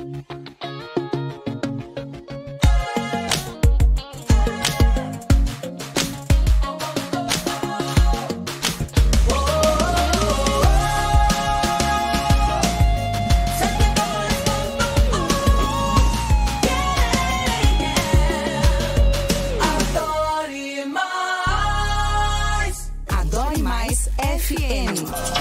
Thank you.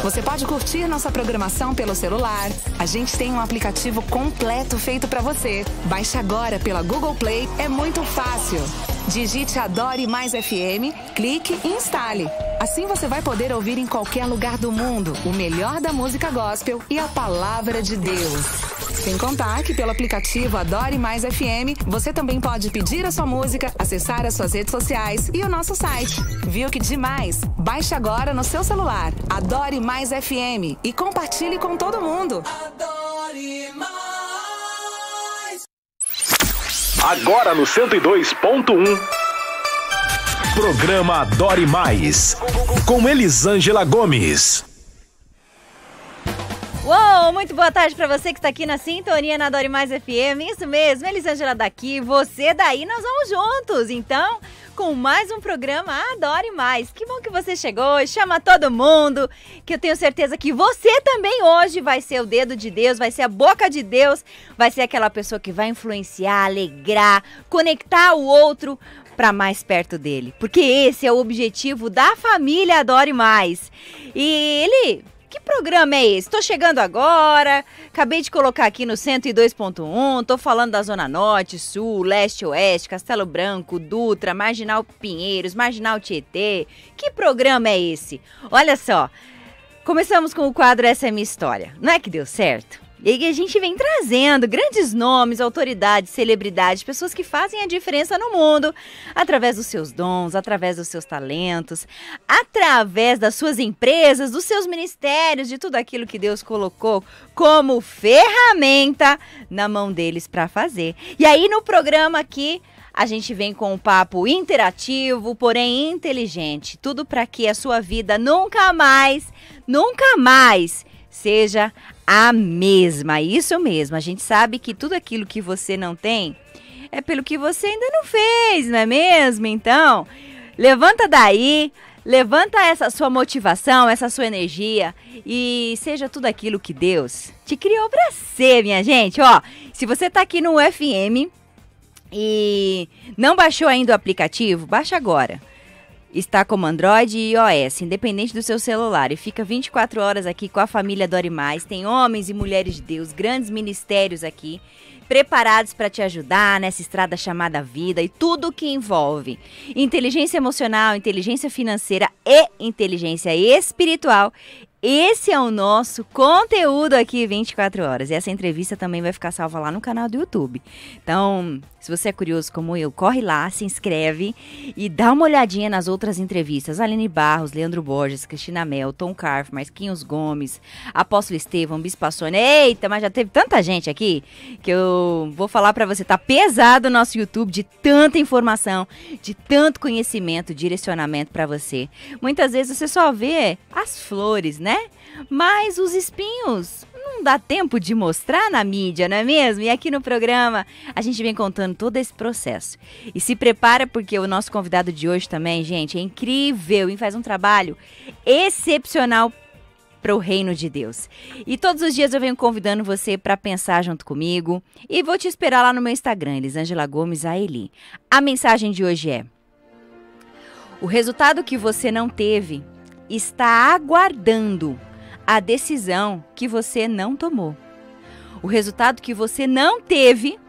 Você pode curtir nossa programação pelo celular. A gente tem um aplicativo completo feito para você. Baixe agora pela Google Play, é muito fácil. Digite Adore Mais FM, clique e instale. Assim você vai poder ouvir em qualquer lugar do mundo o melhor da música gospel e a palavra de Deus. Sem contar que pelo aplicativo Adore Mais FM, você também pode pedir a sua música, acessar as suas redes sociais e o nosso site. Viu que demais? Baixe agora no seu celular Adore Mais FM e compartilhe com todo mundo. Adore Mais Agora no 102.1. Programa Dore Mais. Com Elisângela Gomes. Uou, muito boa tarde para você que está aqui na Sintonia na Dore Mais FM. Isso mesmo, Elisângela daqui, você daí, nós vamos juntos. Então com mais um programa Adore Mais. Que bom que você chegou, chama todo mundo, que eu tenho certeza que você também hoje vai ser o dedo de Deus, vai ser a boca de Deus, vai ser aquela pessoa que vai influenciar, alegrar, conectar o outro para mais perto dele. Porque esse é o objetivo da família Adore Mais. E ele que programa é esse? Tô chegando agora, acabei de colocar aqui no 102.1, tô falando da Zona Norte, Sul, Leste, Oeste, Castelo Branco, Dutra, Marginal Pinheiros, Marginal Tietê. Que programa é esse? Olha só, começamos com o quadro Essa é Minha História. Não é que deu certo? E a gente vem trazendo grandes nomes, autoridades, celebridades, pessoas que fazem a diferença no mundo através dos seus dons, através dos seus talentos, através das suas empresas, dos seus ministérios, de tudo aquilo que Deus colocou como ferramenta na mão deles para fazer. E aí no programa aqui a gente vem com um papo interativo, porém inteligente. Tudo para que a sua vida nunca mais, nunca mais seja a mesma. Isso mesmo. A gente sabe que tudo aquilo que você não tem é pelo que você ainda não fez, não é mesmo? Então, levanta daí, levanta essa sua motivação, essa sua energia e seja tudo aquilo que Deus te criou para ser, minha gente. Ó, se você tá aqui no FM e não baixou ainda o aplicativo, baixa agora. Está como Android e iOS, independente do seu celular, e fica 24 horas aqui com a família Dori Mais. Tem homens e mulheres de Deus, grandes ministérios aqui, preparados para te ajudar nessa estrada chamada vida e tudo o que envolve inteligência emocional, inteligência financeira e inteligência espiritual. Esse é o nosso conteúdo aqui 24 horas. E essa entrevista também vai ficar salva lá no canal do YouTube. Então, se você é curioso como eu, corre lá, se inscreve e dá uma olhadinha nas outras entrevistas. Aline Barros, Leandro Borges, Cristina Mel, Tom Carf, Marquinhos Gomes, Apóstolo Estevam, Bispassone. Eita, mas já teve tanta gente aqui que eu vou falar para você. Tá pesado o nosso YouTube de tanta informação, de tanto conhecimento, direcionamento para você. Muitas vezes você só vê as flores, né? né? Mas os espinhos não dá tempo de mostrar na mídia, não é mesmo? E aqui no programa a gente vem contando todo esse processo. E se prepara porque o nosso convidado de hoje também, gente, é incrível e faz um trabalho excepcional para o reino de Deus. E todos os dias eu venho convidando você para pensar junto comigo e vou te esperar lá no meu Instagram, Elisângela Gomes Aeli. A mensagem de hoje é: O resultado que você não teve está aguardando a decisão que você não tomou. O resultado que você não teve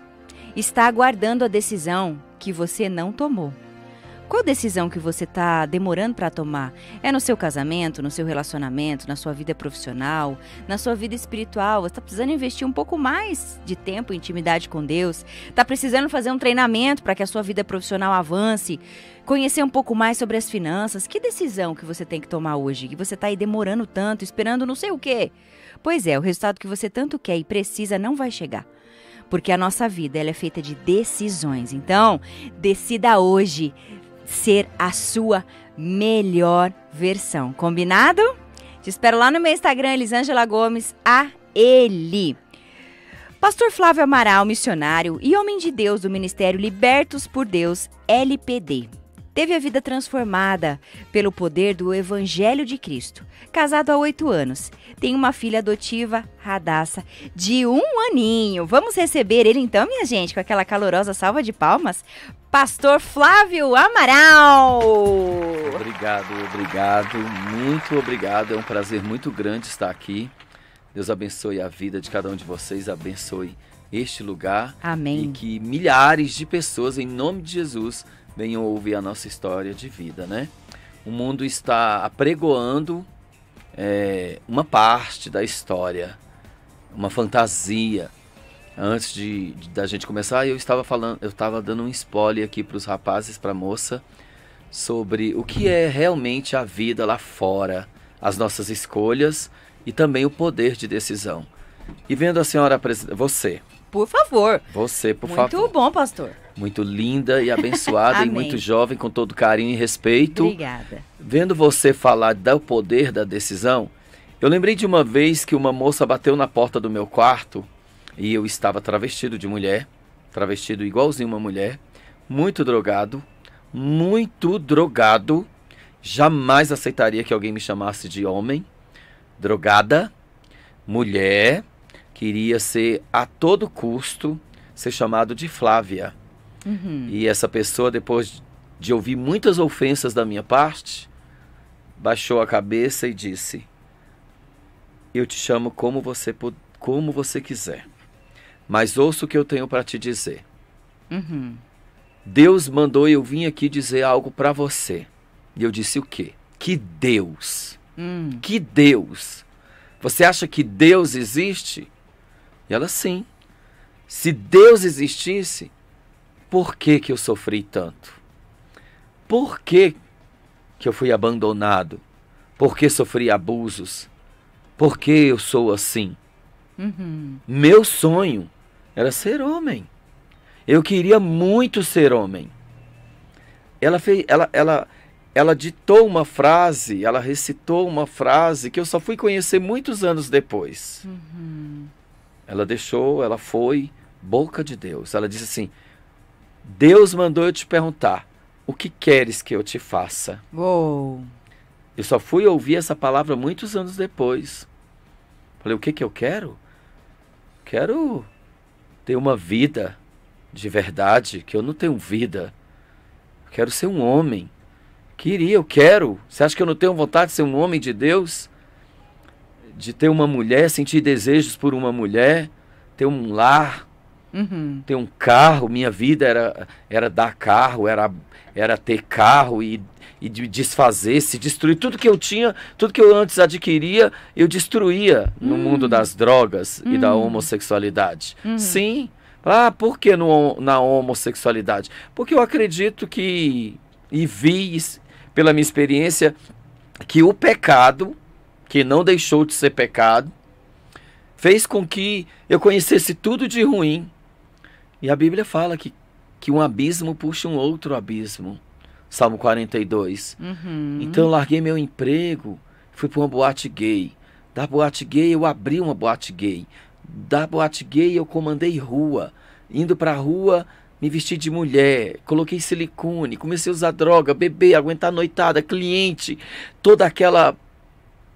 está aguardando a decisão que você não tomou. Qual decisão que você está demorando para tomar? É no seu casamento, no seu relacionamento, na sua vida profissional, na sua vida espiritual? Você está precisando investir um pouco mais de tempo, intimidade com Deus? Está precisando fazer um treinamento para que a sua vida profissional avance? Conhecer um pouco mais sobre as finanças? Que decisão que você tem que tomar hoje? Que você está aí demorando tanto, esperando não sei o quê? Pois é, o resultado que você tanto quer e precisa não vai chegar porque a nossa vida ela é feita de decisões. Então, decida hoje ser a sua melhor versão. Combinado? Te espero lá no meu Instagram, Elisângela Gomes, a ele. Pastor Flávio Amaral, missionário e homem de Deus do Ministério Libertos por Deus, LPD teve a vida transformada pelo poder do Evangelho de Cristo. Casado há oito anos, tem uma filha adotiva, Radassa, de um aninho. Vamos receber ele então, minha gente, com aquela calorosa salva de palmas? Pastor Flávio Amaral! Obrigado, obrigado, muito obrigado. É um prazer muito grande estar aqui. Deus abençoe a vida de cada um de vocês, abençoe este lugar. Amém. E que milhares de pessoas, em nome de Jesus, venham ouvir a nossa história de vida, né? O mundo está apregoando é, uma parte da história, uma fantasia. Antes de, de, da gente começar, eu estava falando, eu estava dando um spoiler aqui para os rapazes, para a moça, sobre o que é realmente a vida lá fora, as nossas escolhas e também o poder de decisão. E vendo a senhora, você, por favor. Você, por Muito favor. Muito bom, pastor. Muito linda e abençoada e muito jovem, com todo carinho e respeito. Obrigada. Vendo você falar do poder da decisão, eu lembrei de uma vez que uma moça bateu na porta do meu quarto e eu estava travestido de mulher, travestido igualzinho uma mulher, muito drogado, muito drogado. Jamais aceitaria que alguém me chamasse de homem, drogada, mulher, queria ser a todo custo ser chamado de Flávia. Uhum. E essa pessoa, depois de ouvir muitas ofensas da minha parte, baixou a cabeça e disse: Eu te chamo como você, como você quiser, mas ouça o que eu tenho para te dizer. Uhum. Deus mandou eu vir aqui dizer algo para você. E eu disse o quê? Que Deus. Hum. Que Deus. Você acha que Deus existe? E ela, sim. Se Deus existisse, por que, que eu sofri tanto? Por que, que eu fui abandonado? Por que sofri abusos? Por que eu sou assim? Uhum. Meu sonho era ser homem. Eu queria muito ser homem. Ela fez, ela, ela, ela ditou uma frase, ela recitou uma frase que eu só fui conhecer muitos anos depois. Uhum. Ela deixou, ela foi boca de Deus. Ela disse assim: Deus mandou eu te perguntar, o que queres que eu te faça? Uou. Eu só fui ouvir essa palavra muitos anos depois. Falei: o que que eu quero? Quero ter uma vida de verdade, que eu não tenho vida. quero ser um homem. Queria, eu quero. Você acha que eu não tenho vontade de ser um homem de Deus? de ter uma mulher, sentir desejos por uma mulher, ter um lar, uhum. ter um carro. Minha vida era, era dar carro, era, era ter carro e, e desfazer, se destruir. Tudo que eu tinha, tudo que eu antes adquiria, eu destruía no uhum. mundo das drogas uhum. e da hum. homossexualidade. Hum. Sim. Ah, por que no, na homossexualidade? Porque eu acredito que, e vi pela minha experiência, que o pecado que não deixou de ser pecado, fez com que eu conhecesse tudo de ruim. E a Bíblia fala que, que um abismo puxa um outro abismo. Salmo 42. Uhum. Então eu larguei meu emprego, fui para uma boate gay. Da boate gay eu abri uma boate gay. Da boate gay eu comandei rua. Indo para a rua, me vesti de mulher, coloquei silicone, comecei a usar droga, beber, aguentar noitada, cliente, toda aquela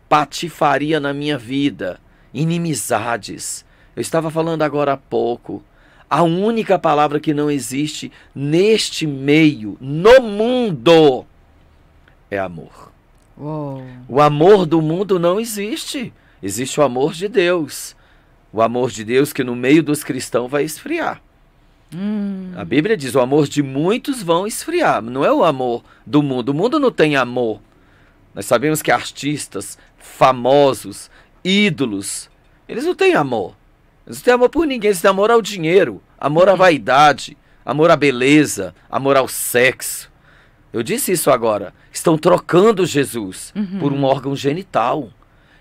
patifaria na minha vida, inimizades. Eu estava falando agora há pouco. A única palavra que não existe neste meio, no mundo, é amor. O amor do mundo não existe. Existe o amor de Deus. O amor de Deus que no meio dos cristãos vai esfriar. Hum. A Bíblia diz: o amor de muitos vão esfriar. Não é o amor do mundo. O mundo não tem amor. Nós sabemos que artistas, famosos, ídolos, eles não têm amor. Eles não têm amor por ninguém, eles têm amor ao dinheiro, amor à uhum. vaidade, amor à beleza, amor ao sexo. Eu disse isso agora. Estão trocando Jesus uhum. por um órgão genital.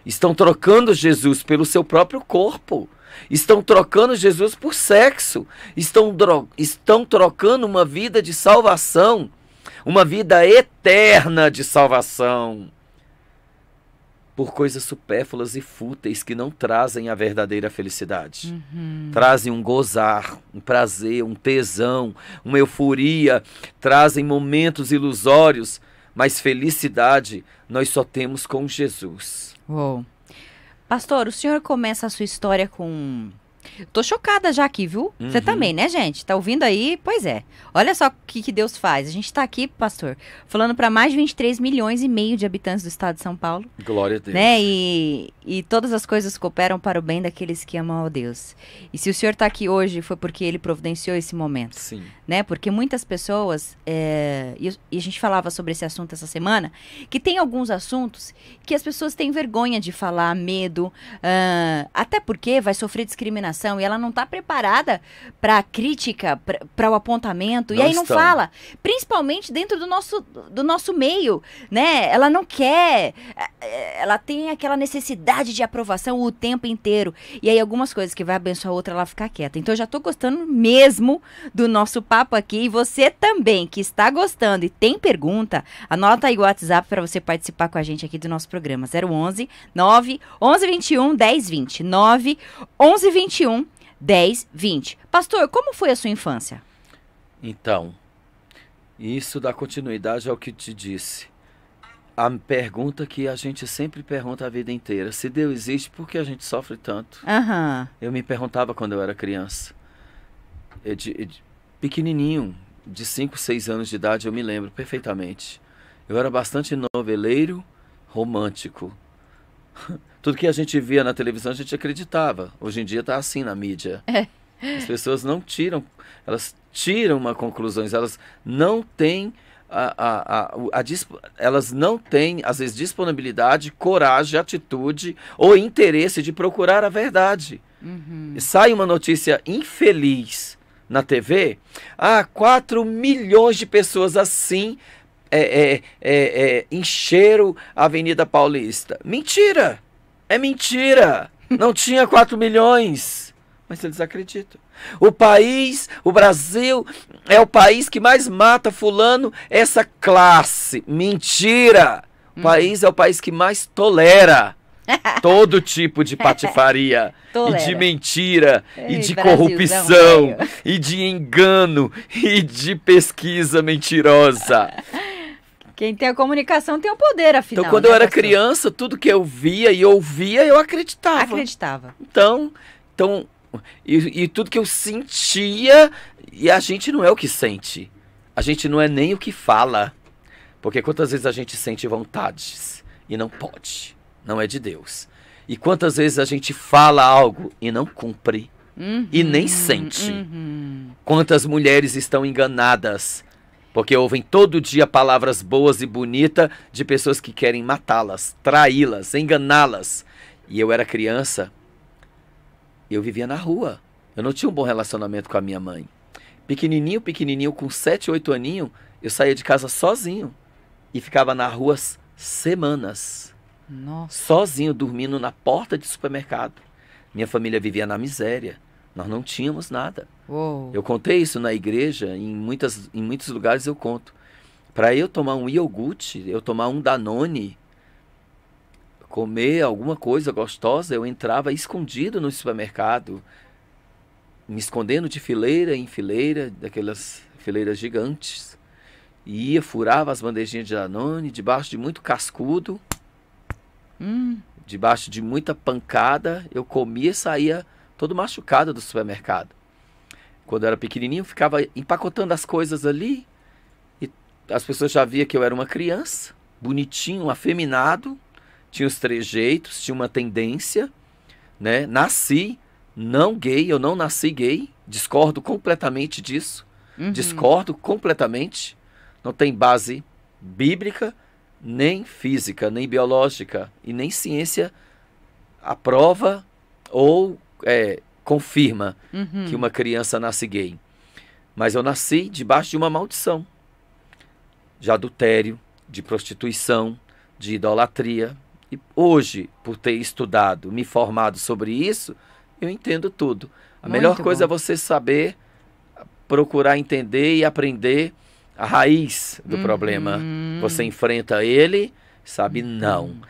Estão trocando Jesus pelo seu próprio corpo. Estão trocando Jesus por sexo. Estão, estão trocando uma vida de salvação, uma vida eterna de salvação por coisas supérfluas e fúteis que não trazem a verdadeira felicidade. Uhum. Trazem um gozar, um prazer, um tesão, uma euforia, trazem momentos ilusórios, mas felicidade nós só temos com Jesus. Uou. Pastor, o senhor começa a sua história com Tô chocada já aqui, viu? Uhum. Você também, né, gente? Tá ouvindo aí? Pois é. Olha só o que, que Deus faz. A gente tá aqui, pastor, falando para mais de 23 milhões e meio de habitantes do estado de São Paulo. Glória a Deus. Né? E, e todas as coisas cooperam para o bem daqueles que amam a Deus. E se o senhor tá aqui hoje, foi porque ele providenciou esse momento. Sim. Né? Porque muitas pessoas, é... e, e a gente falava sobre esse assunto essa semana, que tem alguns assuntos que as pessoas têm vergonha de falar, medo, uh... até porque vai sofrer discriminação e ela não está preparada para a crítica, para o apontamento, não e aí estão. não fala. Principalmente dentro do nosso, do nosso meio, né? Ela não quer, eh, ela tem aquela necessidade de aprovação o tempo inteiro. E aí algumas coisas que vai abençoar a outra, ela fica quieta. Então eu já estou gostando mesmo do nosso papo aqui e você também que está gostando e tem pergunta, anota aí o WhatsApp para você participar com a gente aqui do nosso programa 011 9 11 21 10 20 9 11 21 10, 20. Pastor, como foi a sua infância? Então, isso dá continuidade ao que te disse. A pergunta que a gente sempre pergunta a vida inteira: se Deus existe, por que a gente sofre tanto? Uhum. Eu me perguntava quando eu era criança. Eu, de, pequenininho, de 5, 6 anos de idade, eu me lembro perfeitamente. Eu era bastante noveleiro, romântico. Tudo que a gente via na televisão, a gente acreditava. Hoje em dia está assim na mídia. É. As pessoas não tiram, elas tiram uma conclusões, elas não têm a, a, a, a, elas não têm, às vezes, disponibilidade, coragem, atitude ou interesse de procurar a verdade. Uhum. Sai uma notícia infeliz na TV, ah, 4 milhões de pessoas assim é, é, é, é, encheram a Avenida Paulista. Mentira! É mentira! Não tinha 4 milhões! Mas eles acreditam. O país, o Brasil, é o país que mais mata fulano, essa classe. Mentira! O hum. país é o país que mais tolera todo tipo de patifaria e de mentira Ei, e de corrupção e de engano e de pesquisa mentirosa. Quem tem a comunicação tem o poder, afinal. Então, quando né, eu era pastor? criança, tudo que eu via e ouvia, eu acreditava. Acreditava. Então, então e, e tudo que eu sentia, e a gente não é o que sente. A gente não é nem o que fala. Porque quantas vezes a gente sente vontades e não pode, não é de Deus. E quantas vezes a gente fala algo e não cumpre uhum, e nem uhum, sente. Uhum. Quantas mulheres estão enganadas porque ouvem todo dia palavras boas e bonitas de pessoas que querem matá-las, traí-las, enganá-las. E eu era criança, eu vivia na rua. Eu não tinha um bom relacionamento com a minha mãe. Pequenininho, pequenininho, com 7, 8 aninhos, eu saía de casa sozinho e ficava na rua semanas. Nossa. Sozinho, dormindo na porta de supermercado. Minha família vivia na miséria. Nós não tínhamos nada. Uou. Eu contei isso na igreja, em, muitas, em muitos lugares eu conto. Para eu tomar um iogurte, eu tomar um Danone, comer alguma coisa gostosa, eu entrava escondido no supermercado, me escondendo de fileira em fileira, daquelas fileiras gigantes. E ia, furava as bandejinhas de Danone, debaixo de muito cascudo, hum. debaixo de muita pancada, eu comia e saía todo machucado do supermercado. Quando eu era pequenininho, eu ficava empacotando as coisas ali e as pessoas já via que eu era uma criança, bonitinho, afeminado, tinha os trejeitos, tinha uma tendência, né? Nasci não gay, eu não nasci gay, discordo completamente disso. Uhum. Discordo completamente. Não tem base bíblica, nem física, nem biológica e nem ciência a prova ou é, confirma uhum. que uma criança nasce gay. Mas eu nasci debaixo de uma maldição de adultério, de prostituição, de idolatria. E hoje, por ter estudado, me formado sobre isso, eu entendo tudo. A Muito melhor coisa é bom. é você saber procurar entender e aprender a raiz do uhum. problema. Você enfrenta ele, sabe? Não. Uhum.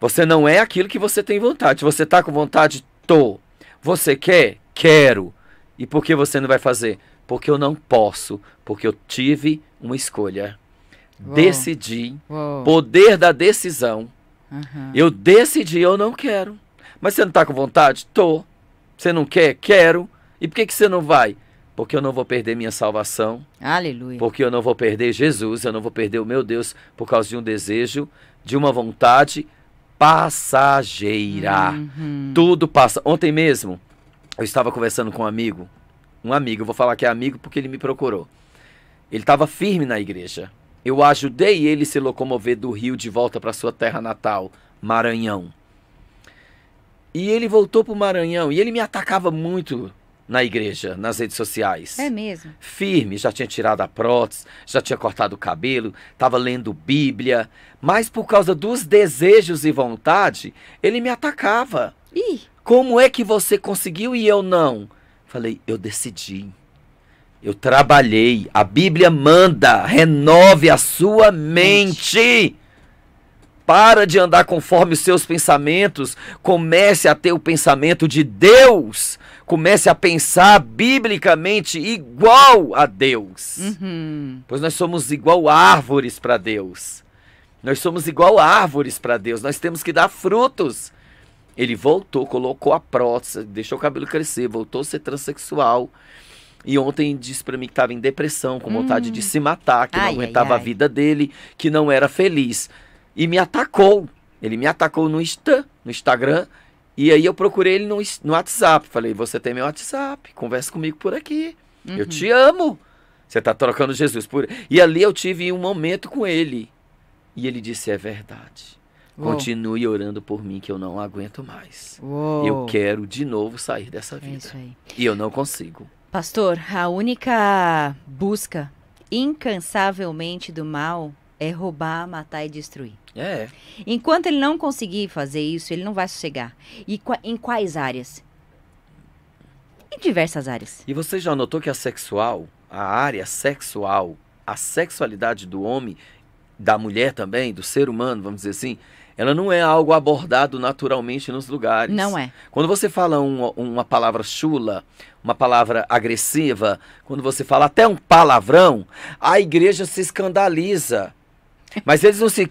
Você não é aquilo que você tem vontade. Você está com vontade, tô. Você quer? Quero. E por que você não vai fazer? Porque eu não posso, porque eu tive uma escolha. Uou. Decidi, Uou. poder da decisão. Uhum. Eu decidi, eu não quero. Mas você não está com vontade? Tô. Você não quer? Quero. E por que, que você não vai? Porque eu não vou perder minha salvação. Aleluia. Porque eu não vou perder Jesus, eu não vou perder o meu Deus por causa de um desejo, de uma vontade passageira. Uhum. Tudo passa. Ontem mesmo, eu estava conversando com um amigo. Um amigo, eu vou falar que é amigo porque ele me procurou. Ele estava firme na igreja. Eu ajudei ele se locomover do Rio de volta para sua terra natal, Maranhão. E ele voltou para o Maranhão e ele me atacava muito na igreja, nas redes sociais. É mesmo? Firme, já tinha tirado a prótese, já tinha cortado o cabelo, estava lendo Bíblia, mas por causa dos desejos e vontade, ele me atacava. Ih. Como é que você conseguiu e eu não? Falei, eu decidi. Eu trabalhei. A Bíblia manda, renove a sua mente. mente. Para de andar conforme os seus pensamentos. Comece a ter o pensamento de Deus. Comece a pensar biblicamente igual a Deus. Uhum. Pois nós somos igual árvores para Deus. Nós somos igual árvores para Deus. Nós temos que dar frutos. Ele voltou, colocou a prótese, deixou o cabelo crescer, voltou a ser transexual. E ontem disse para mim que estava em depressão, com vontade hum. de se matar, que ai, não aguentava ai, ai. a vida dele, que não era feliz e me atacou. Ele me atacou no Insta, no Instagram, e aí eu procurei ele no, no WhatsApp. Falei, você tem meu WhatsApp, conversa comigo por aqui. Uhum. Eu te amo. Você está trocando Jesus por. E ali eu tive um momento com ele. E ele disse: é verdade. Uou. Continue orando por mim, que eu não aguento mais. Uou. Eu quero de novo sair dessa é vida. É e eu não consigo. Pastor, a única busca incansavelmente do mal é roubar, matar e destruir. É. Enquanto ele não conseguir fazer isso, ele não vai sossegar. E em quais áreas? Em diversas áreas. E você já notou que a sexual, a área sexual, a sexualidade do homem, da mulher também, do ser humano, vamos dizer assim, ela não é algo abordado naturalmente nos lugares. Não é. Quando você fala um, uma palavra chula, uma palavra agressiva, quando você fala até um palavrão, a igreja se escandaliza. Mas eles não se.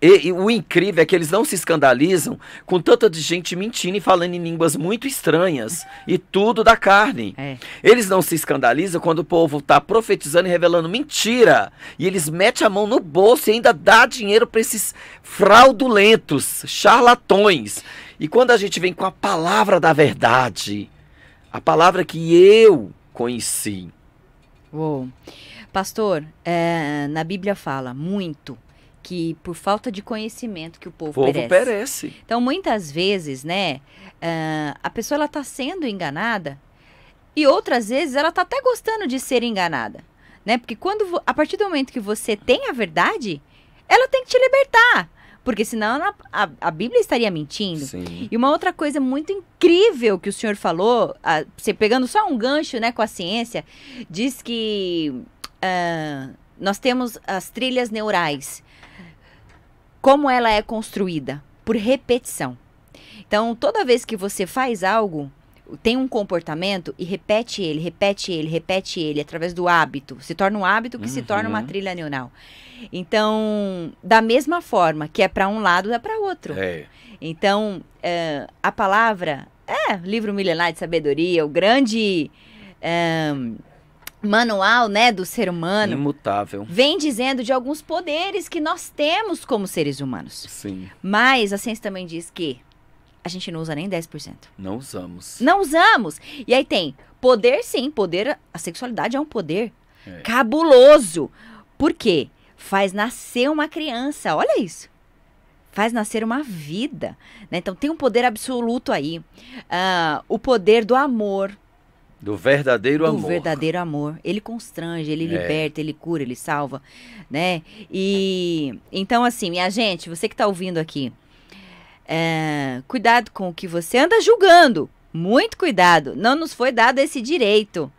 E, e, o incrível é que eles não se escandalizam com tanta gente mentindo e falando em línguas muito estranhas e tudo da carne. É. Eles não se escandalizam quando o povo está profetizando e revelando mentira. E eles metem a mão no bolso e ainda dá dinheiro para esses fraudulentos, charlatões. E quando a gente vem com a palavra da verdade, a palavra que eu conheci. Uou. Pastor, é, na Bíblia fala muito que por falta de conhecimento que o povo, o povo perece. perece. Então, muitas vezes, né, é, a pessoa ela está sendo enganada e outras vezes ela está até gostando de ser enganada, né? Porque quando a partir do momento que você tem a verdade, ela tem que te libertar. Porque senão a, a, Bíblia estaria mentindo. Sim. E uma outra coisa muito incrível que o senhor falou, a, você pegando só um gancho né, com a ciência, diz que ah, nós temos as trilhas neurais. Como ela é construída? Por repetição. Então, toda vez que você faz algo, tem um comportamento e repete ele, repete ele, repete ele através do hábito. Se torna um hábito que uhum. se torna uma trilha neural. Então, da mesma forma que é para um lado, é para outro. É. Então, é, a palavra é livro milenar de sabedoria, o grande é, manual, né, do ser humano. Imutável. Vem dizendo de alguns poderes que nós temos como seres humanos. Sim. Mas a ciência também diz que a gente não usa nem 10%. Não usamos. Não usamos. E aí tem poder sim, poder, a sexualidade é um poder é. cabuloso. Por quê? Faz nascer uma criança. Olha isso faz nascer uma vida. Né? Então tem um poder absoluto aí. Uh, o poder do amor, do verdadeiro do amor. Do verdadeiro amor. Ele constrange, ele é. liberta, ele cura, ele salva, né? E então assim, minha gente, você que está ouvindo aqui, é, cuidado com o que você anda julgando. Muito cuidado. Não nos foi dado esse direito,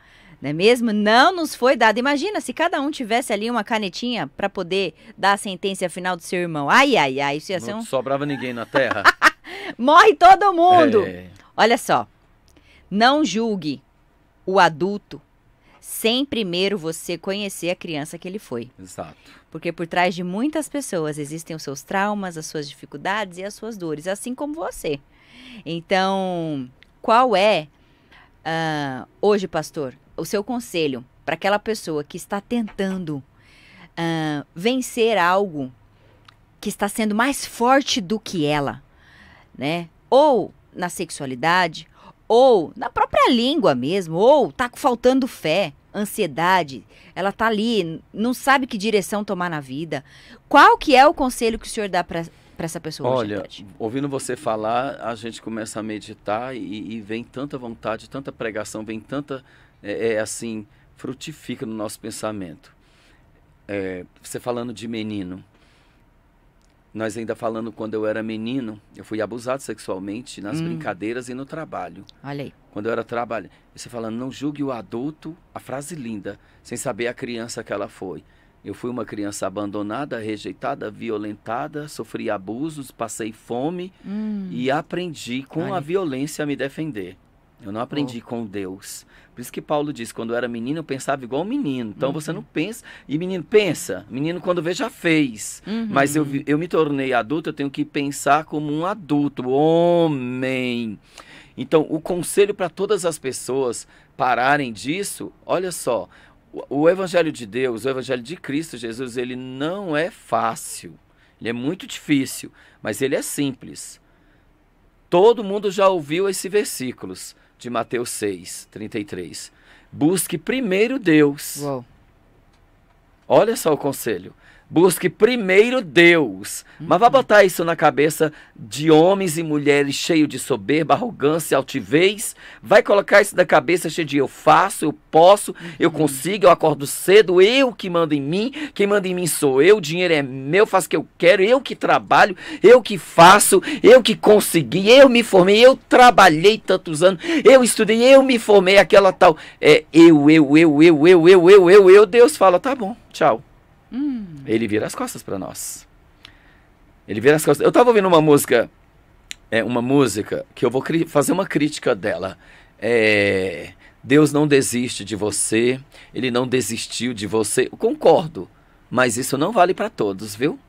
não é mesmo? Não nos foi dado. Imagina se cada um tivesse ali uma canetinha para poder dar a sentença final do seu irmão. Ai, ai, ai, isso ia ser um... Não sobrava ninguém na Terra. Morre todo mundo. É. Olha só. Não julgue o adulto sem primeiro você conhecer a criança que ele foi. Exato. Porque por trás de muitas pessoas existem os seus traumas, as suas dificuldades e as suas dores, assim como você. Então, qual é, uh, hoje, pastor, o seu conselho para aquela pessoa que está tentando uh, vencer algo que está sendo mais forte do que ela, né? Ou na sexualidade, ou na própria língua mesmo, ou tá faltando fé, ansiedade, ela tá ali, não sabe que direção tomar na vida. Qual que é o conselho que o senhor dá para para essa pessoa Olha, hoje, ouvindo você falar, a gente começa a meditar e, e vem tanta vontade, tanta pregação, vem tanta é, é assim frutifica no nosso pensamento. É, você falando de menino, nós ainda falando quando eu era menino, eu fui abusado sexualmente nas hum. brincadeiras e no trabalho. Olha aí. Quando eu era trabalho, você falando, não julgue o adulto, a frase linda, sem saber a criança que ela foi. Eu fui uma criança abandonada, rejeitada, violentada, sofri abusos, passei fome hum. e aprendi com Olha. a violência a me defender. Eu não aprendi oh. com Deus. Por isso que Paulo diz: quando eu era menino, eu pensava igual menino. Então uhum. você não pensa. E menino pensa. Menino, quando vê, já fez. Uhum. Mas eu, eu me tornei adulto, eu tenho que pensar como um adulto, homem. Então, o conselho para todas as pessoas pararem disso, olha só, o, o evangelho de Deus, o evangelho de Cristo Jesus, ele não é fácil. Ele é muito difícil, mas ele é simples. Todo mundo já ouviu esses versículos de Mateus 6, 33. Busque primeiro Deus. Uou. Olha só o conselho. Busque primeiro Deus. Uhum. Mas vá uhum. botar isso na cabeça de homens e mulheres cheios de soberba, arrogância, altivez. Vai colocar isso na cabeça cheio de eu faço, eu posso, uhum. eu consigo, eu acordo cedo, eu que mando em mim. Quem manda em mim sou eu, o dinheiro é meu, faço o que eu quero, eu que trabalho, eu que faço, eu que consegui, eu me formei, eu trabalhei tantos anos, eu estudei, eu me formei, aquela tal. É eu, eu, eu, eu, eu, eu, eu, eu, eu. Deus fala, tá bom, tchau. Hum. Ele vira as costas para nós. Ele vira as costas. Eu estava ouvindo uma música, é, uma música que eu vou fazer uma crítica dela. É, Deus não desiste de você, ele não desistiu de você. Eu concordo, mas isso não vale para todos, viu?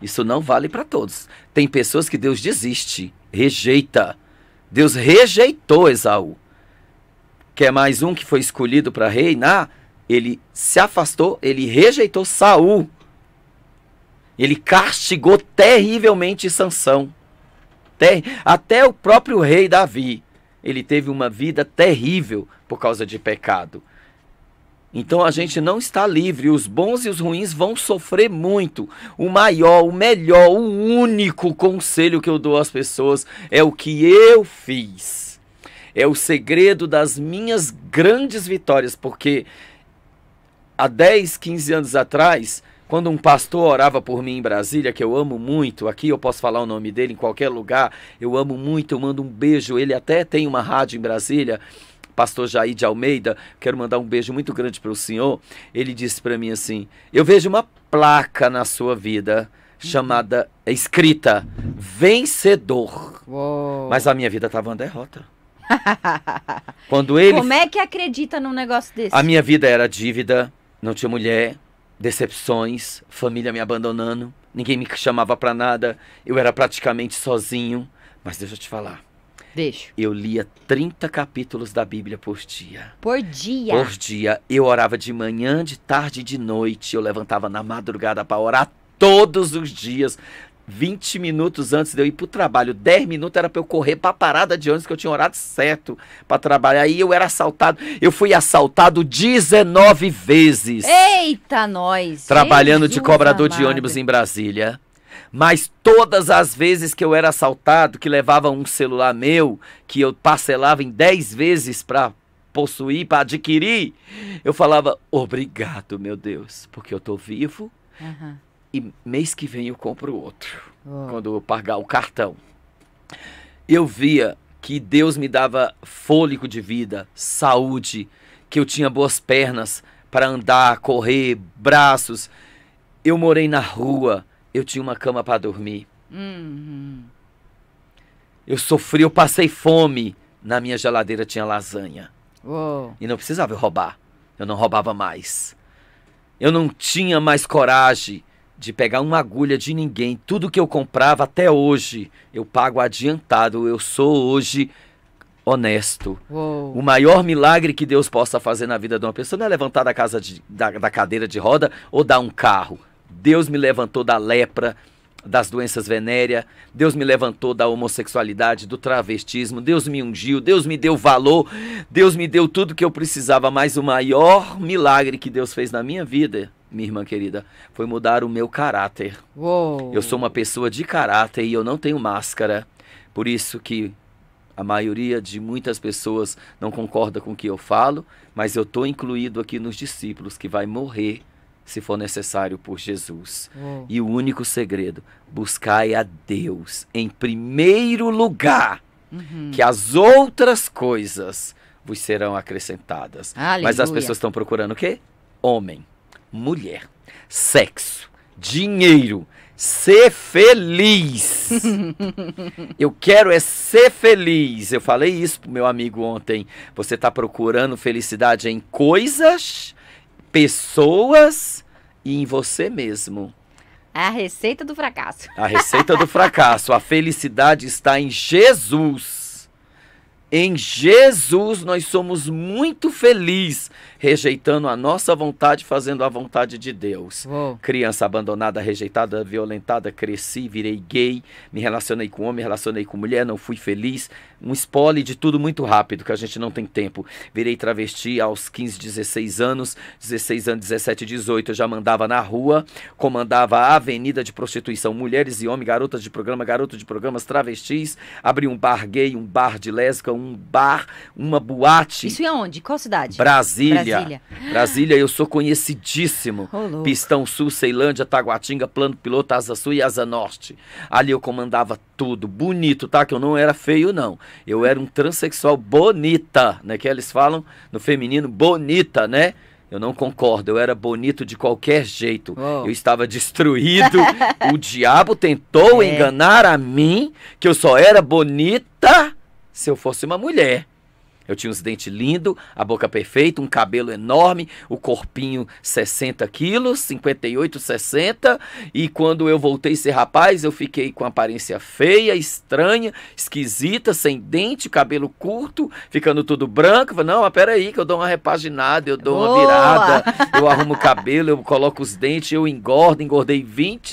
Isso não vale para todos. Tem pessoas que Deus desiste, rejeita. Deus rejeitou Esaú. Quer mais um que foi escolhido para reinar? ele se afastou, ele rejeitou Saul. Ele castigou terrivelmente Sansão. Ter Até o próprio rei Davi, ele teve uma vida terrível por causa de pecado. Então a gente não está livre, os bons e os ruins vão sofrer muito. O maior, o melhor, o único conselho que eu dou às pessoas é o que eu fiz. É o segredo das minhas grandes vitórias, porque há 10, 15 anos atrás, quando um pastor orava por mim em Brasília, que eu amo muito, aqui eu posso falar o nome dele em qualquer lugar, eu amo muito, eu mando um beijo, ele até tem uma rádio em Brasília, pastor Jair de Almeida, quero mandar um beijo muito grande para o senhor. Ele disse para mim assim: "Eu vejo uma placa na sua vida chamada é escrita vencedor". Uou. Mas a minha vida estava uma derrota. Quando ele Como é que acredita num negócio desse? A minha vida era dívida, não tinha mulher, decepções, família me abandonando, ninguém me chamava para nada, eu era praticamente sozinho. Mas deixa eu te falar. Deixa. Eu lia 30 capítulos da Bíblia por dia. Por dia? Por dia. Eu orava de manhã, de tarde e de noite. Eu levantava na madrugada para orar todos os dias. 20 minutos antes de eu ir para o trabalho, 10 minutos era para eu correr para a parada de ônibus que eu tinha horário certo para trabalhar. Aí eu era assaltado. Eu fui assaltado 19 vezes. Eita, nós! Trabalhando Jesus de cobrador amado. de ônibus em Brasília. Mas todas as vezes que eu era assaltado, que levava um celular meu, que eu parcelava em 10 vezes para possuir, para adquirir, eu falava: "Obrigado, meu Deus, porque eu tô vivo". Uhum e mês que vem eu compro outro, oh. quando eu pagar o cartão. Eu via que Deus me dava fôlego de vida, saúde, que eu tinha boas pernas para andar, correr, braços. Eu morei na rua, eu tinha uma cama para dormir. Uhum. Eu sofri, eu passei fome. Na minha geladeira tinha lasanha. E não precisava roubar. Eu não roubava mais. Eu não tinha mais coragem de pegar uma agulha de ninguém. Tudo que eu comprava até hoje, eu pago adiantado. Eu sou hoje honesto. Uou. O maior milagre que Deus possa fazer na vida de uma pessoa não é levantar da, casa de, da, da cadeira de roda ou dar um carro. Deus me levantou da lepra, das doenças venéreas, Deus me levantou da homossexualidade, do travestismo, Deus me ungiu, Deus me deu valor, Deus me deu tudo que eu precisava, mas o maior milagre que Deus fez na minha vida minha irmã querida, foi mudar o meu caráter. Uou. Eu sou uma pessoa de caráter e eu não tenho máscara. Por isso que a maioria de muitas pessoas não concorda com o que eu falo, mas eu estou incluído aqui nos discípulos que vai morrer se for necessário por Jesus. Uou. E o único segredo, buscai a Deus em primeiro lugar, uhum. que as outras coisas vos serão acrescentadas. Aleluia. Mas as pessoas estão procurando o quê? Homem mulher, sexo, dinheiro, ser feliz. eu quero é ser feliz. Eu falei isso pro meu amigo ontem. Você está procurando felicidade em coisas, pessoas e em você mesmo. A receita do fracasso. A receita do fracasso. A felicidade está em Jesus. Em Jesus nós somos muito felizes, rejeitando a nossa vontade, fazendo a vontade de Deus. Uou. Criança abandonada, rejeitada, violentada, cresci, virei gay, me relacionei com homem, relacionei com mulher, não fui feliz. Um spoiler de tudo muito rápido, que a gente não tem tempo. Virei travesti aos 15, 16 anos, 16 anos, 17, 18, eu já mandava na rua, comandava a avenida de prostituição, mulheres e homens, garotas de programa, garoto de programas, travestis, abri um bar gay, um bar de lésbica, um bar, uma boate. Isso é onde? Qual cidade? Brasília. Brasília, Brasília eu sou conhecidíssimo. Oh, Pistão Sul, Ceilândia, Taguatinga, Plano Piloto, Asa Sul e Asa Norte. Ali eu comandava tudo, bonito, tá? Que eu não era feio, não. Eu era um transexual bonita, né? Que eles falam no feminino, bonita, né? Eu não concordo, eu era bonito de qualquer jeito. Oh. Eu estava destruído. o diabo tentou é. enganar a mim que eu só era bonita se eu fosse uma mulher, eu tinha os dentes lindos, a boca perfeita, um cabelo enorme, o corpinho 60 quilos, 58, 60. E quando eu voltei a ser rapaz, eu fiquei com aparência feia, estranha, esquisita, sem dente, cabelo curto, ficando tudo branco. Falei, não, mas peraí, que eu dou uma repaginada, eu dou Boa! uma virada, eu arrumo o cabelo, eu coloco os dentes, eu engordo, engordei 20.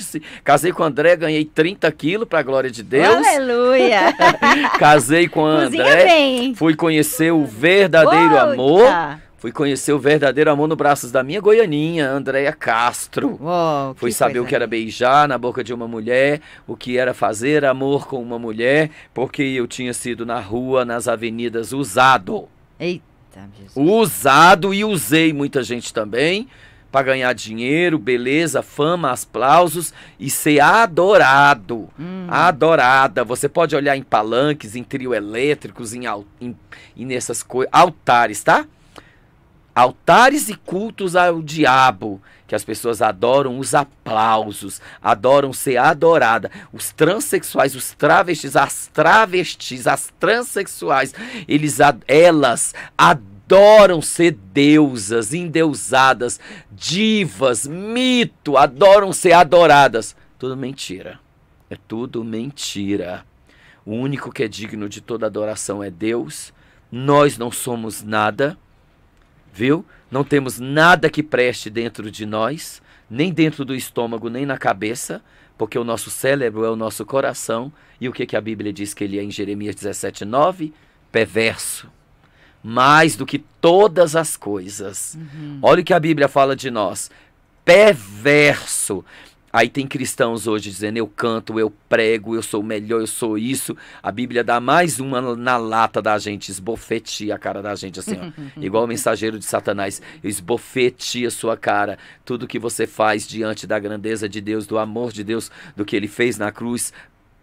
Casei com o André, ganhei 30 quilos, pra glória de Deus. Aleluia! Casei com o André, bem. fui conhecer conhecer o verdadeiro amor. Fui conhecer o verdadeiro amor no braços da minha goianinha, Andréia Castro. Uou, Fui saber o que era beijar na boca de uma mulher, o que era fazer amor com uma mulher, porque eu tinha sido na rua, nas avenidas, usado. Eita, Jesus. Usado e usei muita gente também para ganhar dinheiro, beleza, fama, aplausos e ser adorado. Hum. Adorada. Você pode olhar em palanques, em trio elétricos, em, em, em nessas coisas. Altares, tá? Altares e cultos ao diabo, que as pessoas adoram os aplausos, adoram ser adorada. Os transexuais, os travestis, as travestis, as transexuais, eles, elas adoram adoram ser deusas, endeusadas, divas, mito, adoram ser adoradas. Tudo mentira. É tudo mentira. O único que é digno de toda adoração é Deus. Nós não somos nada, viu? Não temos nada que preste dentro de nós, nem dentro do estômago, nem na cabeça, porque o nosso cérebro é o nosso coração. E o que, que a Bíblia diz que ele é em Jeremias 17, 9? Perverso mais do que todas as coisas. Uhum. Olha o que a Bíblia fala de nós: perverso. Aí tem cristãos hoje dizendo: eu canto, eu prego, eu sou o melhor, eu sou isso. A Bíblia dá mais uma na lata da gente, esbofetia a cara da gente, assim, ó. igual o mensageiro de Satanás. Esbofetia sua cara. Tudo que você faz diante da grandeza de Deus, do amor de Deus, do que ele fez na cruz,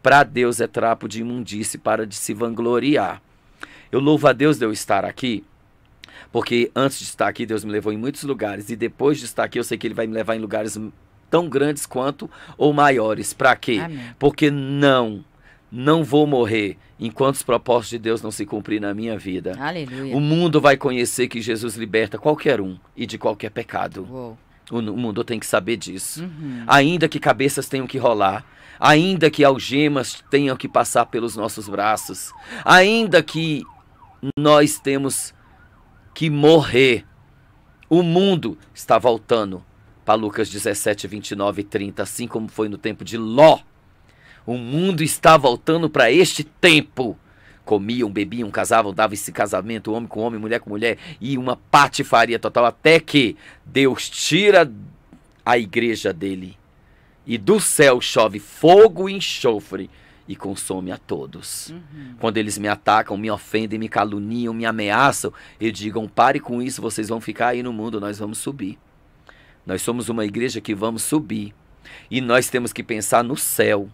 para Deus é trapo de imundície para de se vangloriar. Eu louvo a Deus de eu estar aqui, porque antes de estar aqui, Deus me levou em muitos lugares, e depois de estar aqui, eu sei que Ele vai me levar em lugares tão grandes quanto ou maiores. Para quê? Amém. Porque não, não vou morrer enquanto os propósitos de Deus não se cumprir na minha vida. Aleluia. O mundo vai conhecer que Jesus liberta qualquer um e de qualquer pecado. Uou. O mundo tem que saber disso. Uhum. Ainda que cabeças tenham que rolar, ainda que algemas tenham que passar pelos nossos braços, ainda que nós temos que morrer. O mundo está voltando para Lucas 17, 29 e 30, assim como foi no tempo de Ló. O mundo está voltando para este tempo. Comiam, bebiam, casavam, davam esse casamento, homem com homem, mulher com mulher, e uma patifaria total, até que Deus tira a igreja dele. E do céu chove fogo e enxofre e consome a todos. Uhum. Quando eles me atacam, me ofendem, me caluniam, me ameaçam, e digam: pare com isso, vocês vão ficar aí no mundo, nós vamos subir. Nós somos uma igreja que vamos subir. E nós temos que pensar no céu.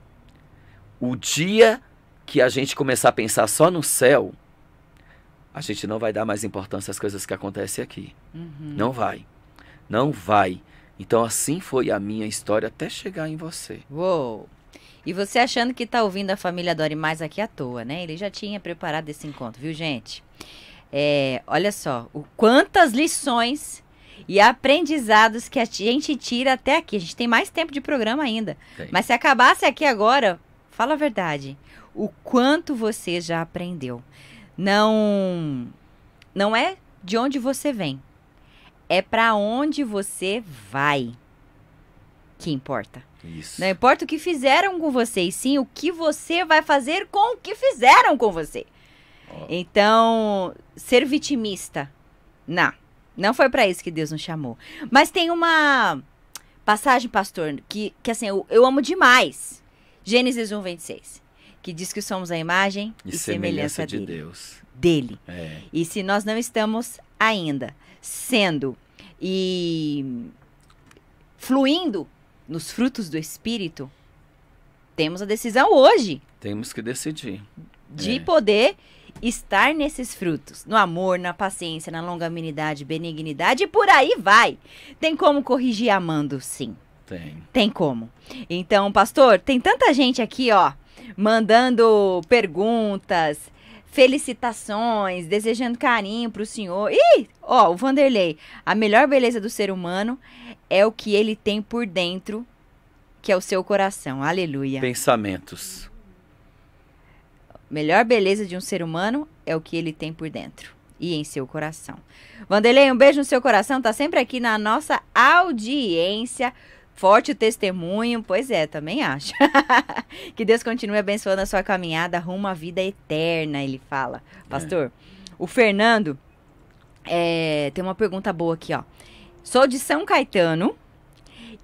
O dia que a gente começar a pensar só no céu, a gente não vai dar mais importância às coisas que acontecem aqui. Uhum. Não vai. Não vai. Então assim foi a minha história até chegar em você. Uou! E você achando que está ouvindo a família Dori mais aqui à toa, né? Ele já tinha preparado esse encontro, viu, gente? É, olha só, o quantas lições e aprendizados que a gente tira até aqui. A gente tem mais tempo de programa ainda. Mas se acabasse aqui agora, fala a verdade. O quanto você já aprendeu. Não não é de onde você vem. É para onde você vai que importa. Isso. Não importa o que fizeram com você, e sim o que você vai fazer com o que fizeram com você. Oh. Então, ser vitimista, não. Não foi para isso que Deus nos chamou. Mas tem uma passagem, pastor, que, que assim, eu, eu amo demais. Gênesis 1, 26. Que diz que somos a imagem e, e semelhança, semelhança de dele, Deus. Dele. É. E se nós não estamos ainda sendo e fluindo nos frutos do Espírito, temos a decisão hoje. Temos que decidir. De é. poder estar nesses frutos, no amor, na paciência, na longanimidade, benignidade e por aí vai. Tem como corrigir amando, sim. Tem. Tem como. Então, pastor, tem tanta gente aqui, ó, mandando perguntas, felicitações, desejando carinho pro senhor. Ih, ó, o Vanderlei, a melhor beleza do ser humano é o que ele tem por dentro, que é o seu coração. Aleluia. Pensamentos. Melhor beleza de um ser humano é o que ele tem por dentro e em seu coração. Vanderlei, um beijo no seu coração, tá sempre aqui na nossa audiência. Forte o testemunho, pois é, também acho. que Deus continue abençoando a sua caminhada rumo à vida eterna, ele fala. É. Pastor, é. o Fernando é, tem uma pergunta boa aqui, ó. Sou de São Caetano.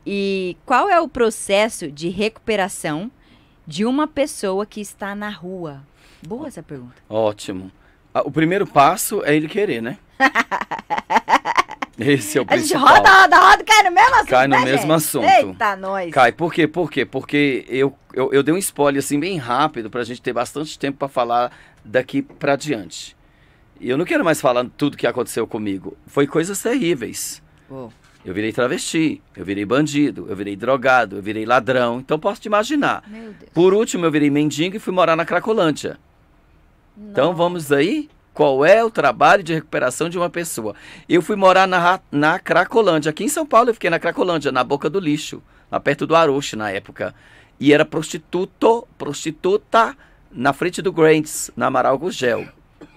E qual é o processo de recuperação de uma pessoa que está na rua? Boa essa pergunta. Ótimo. Ah, o primeiro passo é ele querer, né? Esse é o principal. A gente roda, roda, roda, cai no mesmo assunto. Cai no né, mesmo gente? assunto. Eita, nós. Cai. Por quê? Por quê? Porque eu, eu, eu dei um spoiler assim bem rápido para a gente ter bastante tempo para falar daqui para diante. E eu não quero mais falar tudo que aconteceu comigo. Foi coisas terríveis. Eu virei travesti, eu virei bandido, eu virei drogado, eu virei ladrão. Então posso te imaginar. Por último, eu virei mendigo e fui morar na Cracolândia. Então vamos aí? Qual é o trabalho de recuperação de uma pessoa? Eu fui morar na, na Cracolândia. Aqui em São Paulo eu fiquei na Cracolândia, na boca do lixo, lá perto do Aroche na época. E era prostituto, prostituta na frente do Grants, na Amaral Gugel,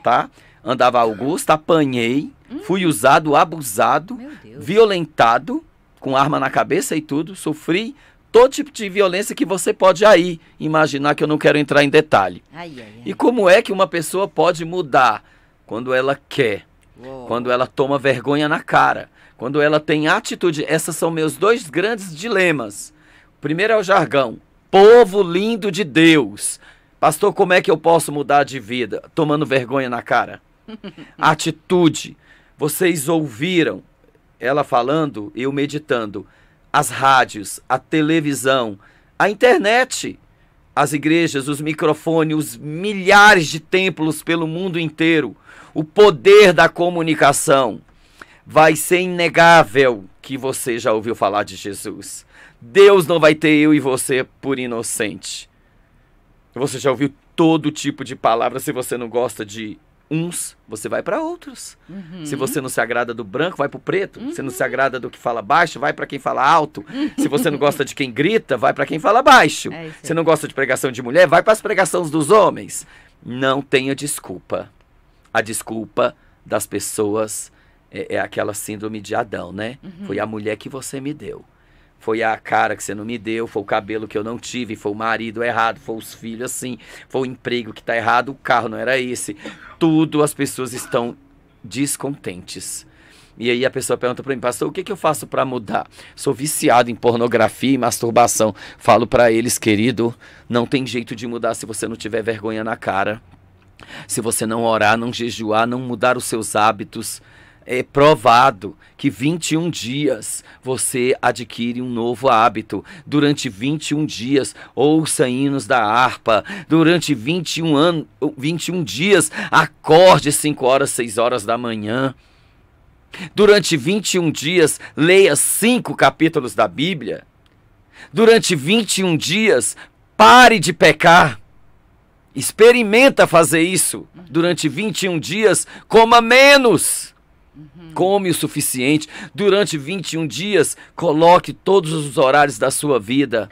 tá? Andava Augusta, apanhei, Hum. Fui usado, abusado, violentado, com arma na cabeça e tudo. Sofri todo tipo de violência que você pode aí imaginar, que eu não quero entrar em detalhe. Ai, ai, ai. E como é que uma pessoa pode mudar quando ela quer, Uou. quando ela toma vergonha na cara, quando ela tem atitude? Esses são meus dois grandes dilemas. O primeiro é o jargão. Povo lindo de Deus. Pastor, como é que eu posso mudar de vida? Tomando vergonha na cara. Atitude. Vocês ouviram ela falando, eu meditando, as rádios, a televisão, a internet, as igrejas, os microfones, os milhares de templos pelo mundo inteiro, o poder da comunicação. Vai ser inegável que você já ouviu falar de Jesus. Deus não vai ter eu e você por inocente. Você já ouviu todo tipo de palavra. Se você não gosta de uns, você vai para outros. Uhum. Se você não se agrada do branco, vai para o preto. Uhum. Se não se uhum. agrada do que fala baixo, vai para quem fala alto. Uhum. se você não gosta de quem grita, vai para quem fala baixo. É se não gosta de pregação de mulher, vai para as pregações dos homens. Não tenha desculpa. A desculpa das pessoas é, é aquela síndrome de Adão, né? Uhum. Foi a mulher que você me deu foi a cara que você não me deu, foi o cabelo que eu não tive, foi o marido errado, foi os filhos assim, foi o emprego que tá errado, o carro não era esse. Tudo as pessoas estão descontentes. E aí a pessoa pergunta para mim, pastor, o que, que eu faço para mudar? Sou viciado em pornografia e masturbação. Falo para eles, querido, não tem jeito de mudar se você não tiver vergonha na cara. Se você não orar, não jejuar, não mudar os seus hábitos, é provado que 21 dias você adquire um novo hábito. Durante 21 dias, ouça hinos da harpa. Durante 21, ano, 21 dias, acorde 5 horas, 6 horas da manhã. Durante 21 dias, leia 5 capítulos da Bíblia. Durante 21 dias, pare de pecar. Experimenta fazer isso. Durante 21 dias, coma menos. Uhum. Come o suficiente. Durante 21 dias, coloque todos os horários da sua vida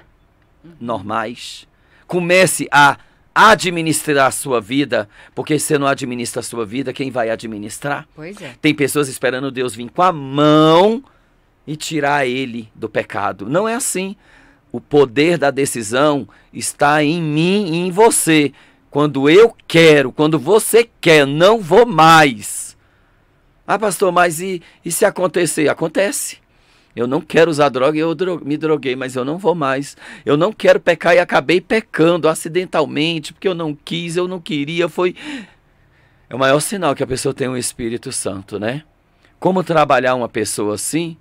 uhum. normais. Comece a administrar a sua vida, porque se você não administra a sua vida, quem vai administrar? Pois é. Tem pessoas esperando Deus vir com a mão e tirar ele do pecado. Não é assim. O poder da decisão está em mim e em você. Quando eu quero, quando você quer, não vou mais. Ah, pastor, mas e, e se acontecer? Acontece. Eu não quero usar droga, eu me droguei, mas eu não vou mais. Eu não quero pecar e acabei pecando acidentalmente, porque eu não quis, eu não queria, foi. É o maior sinal que a pessoa tem um Espírito Santo, né? Como trabalhar uma pessoa assim?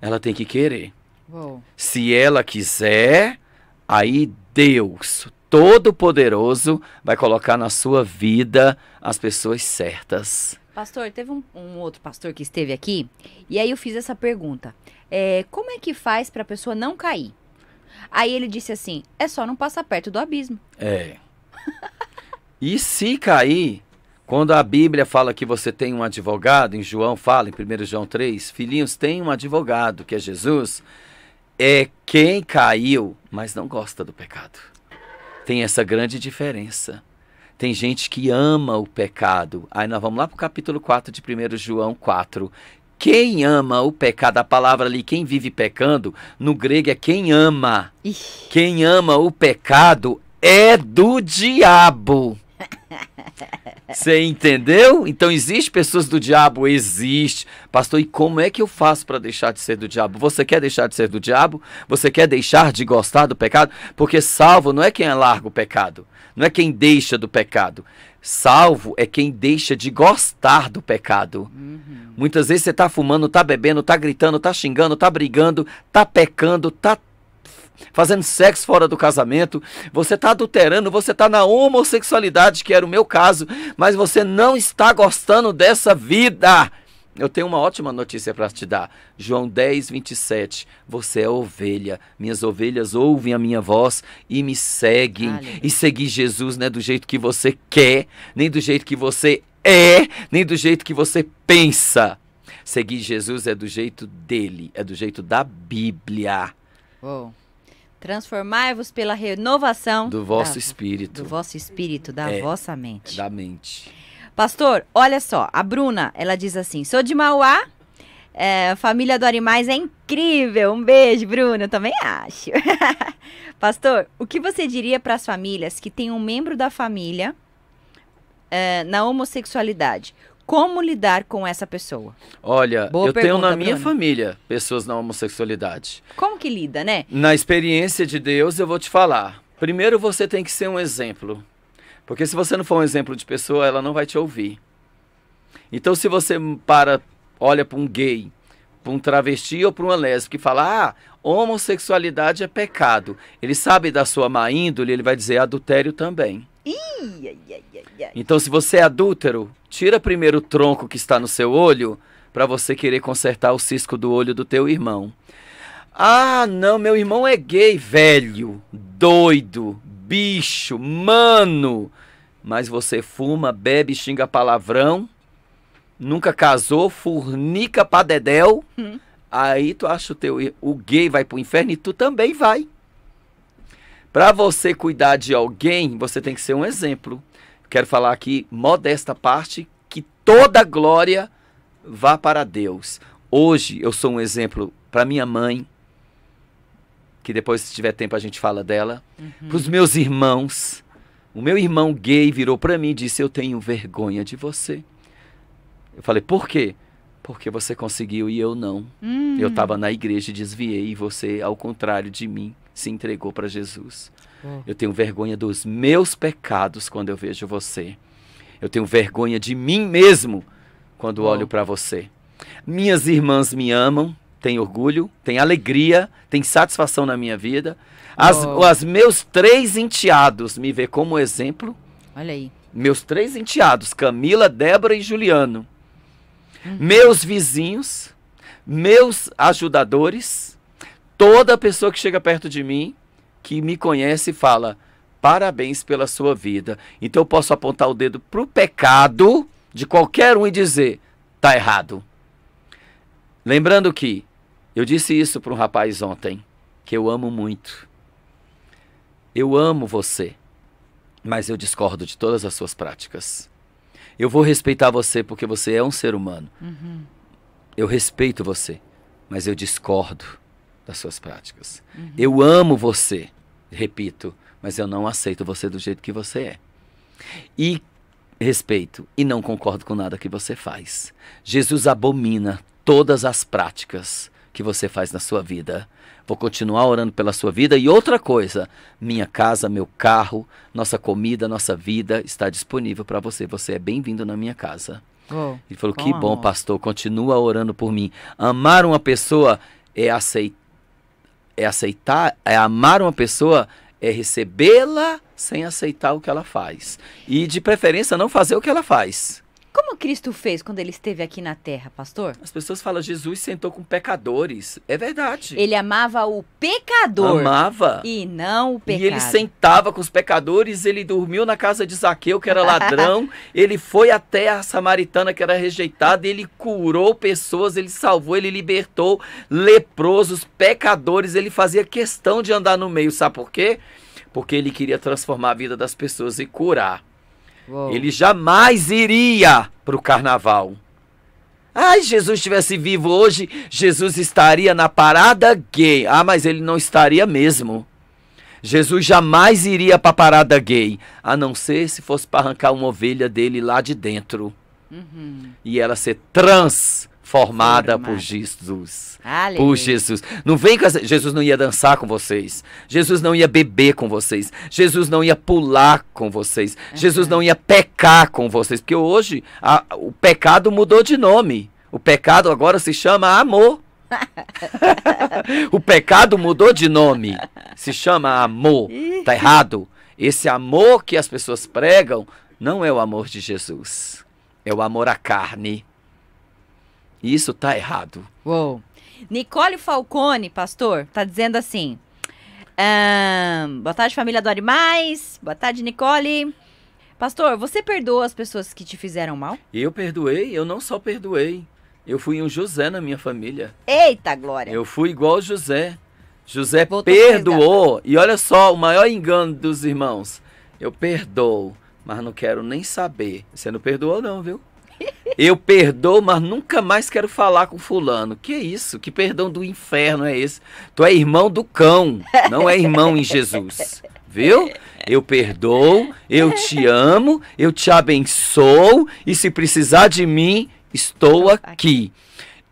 Ela tem que querer. Uou. Se ela quiser, aí Deus Todo-Poderoso vai colocar na sua vida as pessoas certas. Pastor, teve um, um, outro pastor que esteve aqui e aí eu fiz essa pergunta: é, como é que faz para a pessoa não cair? Aí ele disse assim: é só não passar perto do abismo. É. e se cair, quando a Bíblia fala que você tem um advogado, em João fala, em 1 João 3, filhinhos, tem um advogado, que é Jesus, é quem caiu, mas não gosta do pecado. Tem essa grande diferença. Tem gente que ama o pecado. Aí nós vamos lá para o capítulo 4 de 1 João 4. Quem ama o pecado, a palavra ali, quem vive pecando, no grego é quem ama. Ih. Quem ama o pecado é do diabo. Você entendeu? Então existe pessoas do diabo, existe. Pastor, e como é que eu faço para deixar de ser do diabo? Você quer deixar de ser do diabo? Você quer deixar de gostar do pecado? Porque salvo não é quem é o pecado não é quem deixa do pecado. Salvo é quem deixa de gostar do pecado. Uhum. Muitas vezes você está fumando, está bebendo, está gritando, está xingando, está brigando, está pecando, está fazendo sexo fora do casamento, você está adulterando, você está na homossexualidade, que era o meu caso, mas você não está gostando dessa vida. Eu tenho uma ótima notícia para te dar. João 10, 27. Você é ovelha. Minhas ovelhas ouvem a minha voz e me seguem. E seguir Jesus não é do jeito que você quer, nem do jeito que você é, nem do jeito que você pensa. Seguir Jesus é do jeito dele, é do jeito da Bíblia. Oh. Transformai-vos pela renovação do vosso da, espírito. Do vosso espírito, da é, vossa mente. Da mente. Pastor, olha só, a Bruna, ela diz assim: sou de Mauá, é, família do Animais é incrível. Um beijo, Bruna, eu também acho. Pastor, o que você diria para as famílias que tem um membro da família é, na homossexualidade? Como lidar com essa pessoa? Olha, Boa eu pergunta, tenho na minha família pessoas na homossexualidade. Como que lida, né? Na experiência de Deus, eu vou te falar. Primeiro você tem que ser um exemplo. Porque se você não for um exemplo de pessoa, ela não vai te ouvir. Então, se você para, olha para um gay, para um travesti ou para uma lésbica e fala: ah, homossexualidade é pecado. Ele sabe da sua má índole, ele vai dizer adultério também. Então, se você é adúltero, tira primeiro o tronco que está no seu olho para você querer consertar o cisco do olho do teu irmão. Ah, não, meu irmão é gay, velho, doido bicho, mano. Mas você fuma, bebe, xinga palavrão, nunca casou, fornica pra dedéu. Hum. Aí tu acha o teu o gay vai pro inferno e tu também vai. Para você cuidar de alguém, você tem que ser um exemplo. Quero falar aqui, modesta parte, que toda glória vá para Deus. Hoje eu sou um exemplo para minha mãe, que depois, se tiver tempo, a gente fala dela. Uhum. Para os meus irmãos. O meu irmão gay virou para mim e disse: Eu tenho vergonha de você. Eu falei: Por quê? Porque você conseguiu e eu não. Hum. Eu estava na igreja e desviei, e você, ao contrário de mim, se entregou para Jesus. Oh. Eu tenho vergonha dos meus pecados quando eu vejo você. Eu tenho vergonha de mim mesmo quando oh. olho para você. Minhas irmãs me amam, tem orgulho, tem alegria, tem satisfação na minha vida. As, oh. as meus três enteados me vê como exemplo. Olha aí. Meus três enteados, Camila, Débora e Juliano. Uhum. Meus vizinhos, meus ajudadores, toda pessoa que chega perto de mim, que me conhece e fala: parabéns pela sua vida. Então eu posso apontar o dedo para o pecado de qualquer um e dizer: tá errado. Lembrando que eu disse isso para um rapaz ontem, que eu amo muito. Eu amo você, mas eu discordo de todas as suas práticas. Eu vou respeitar você porque você é um ser humano. Uhum. Eu respeito você, mas eu discordo das suas práticas. Uhum. Eu amo você, repito, mas eu não aceito você do jeito que você é. E respeito e não concordo com nada que você faz. Jesus abomina todas as práticas que você faz na sua vida. Vou continuar orando pela sua vida. E outra coisa: minha casa, meu carro, nossa comida, nossa vida está disponível para você. Você é bem-vindo na minha casa. Oh, Ele falou: Que bom, pastor, continua orando por mim. Amar uma pessoa é aceitar, é, aceitar, é amar uma pessoa é recebê-la sem aceitar o que ela faz. E de preferência não fazer o que ela faz. Como Cristo fez quando ele esteve aqui na terra, pastor? As pessoas falam, Jesus sentou com pecadores. É verdade. Ele amava o pecador. Amava. E não o pecado. E ele sentava com os pecadores, ele dormiu na casa de Zaqueu, que era ladrão, ele foi até a samaritana, que era rejeitada, ele curou pessoas, ele salvou, ele libertou leprosos, pecadores, ele fazia questão de andar no meio, sabe por quê? Porque ele queria transformar a vida das pessoas e curar. Uou. Ele jamais iria para o carnaval. Ai, Jesus estivesse vivo hoje, Jesus estaria na parada gay. Ah, mas ele não estaria mesmo. Jesus jamais iria para a parada gay, a não ser se fosse para arrancar uma ovelha dele lá de dentro. Uhum. E ela ser trans formada, por Jesus. Aleluia. Por Jesus. Não vem com essa... Jesus não ia dançar com vocês. Jesus não ia beber com vocês. Jesus não ia pular com vocês. Uhum. Jesus não ia pecar com vocês. Porque hoje a... o pecado mudou de nome. O pecado agora se chama amor. o pecado mudou de nome. Se chama amor. Tá errado. Esse amor que as pessoas pregam não é o amor de Jesus. É o amor à carne. E isso tá errado. Uou. Nicole Falcone, pastor, tá dizendo assim. Um, boa tarde, família do Animais. Boa tarde, Nicole. Pastor, você perdoa as pessoas que te fizeram mal? Eu perdoei, eu não só perdoei. Eu fui um José na minha família. Eita, Glória! Eu fui igual José. José Voltou perdoou. E olha só, o maior engano dos irmãos. Eu perdoo, mas não quero nem saber. Você não perdoou, não, viu? Eu perdoo, mas nunca mais quero falar com fulano. Que isso? Que perdão do inferno é esse? Tu é irmão do cão, não é irmão em Jesus. Viu? Eu perdoo, eu te amo, eu te abençoo e se precisar de mim, estou aqui.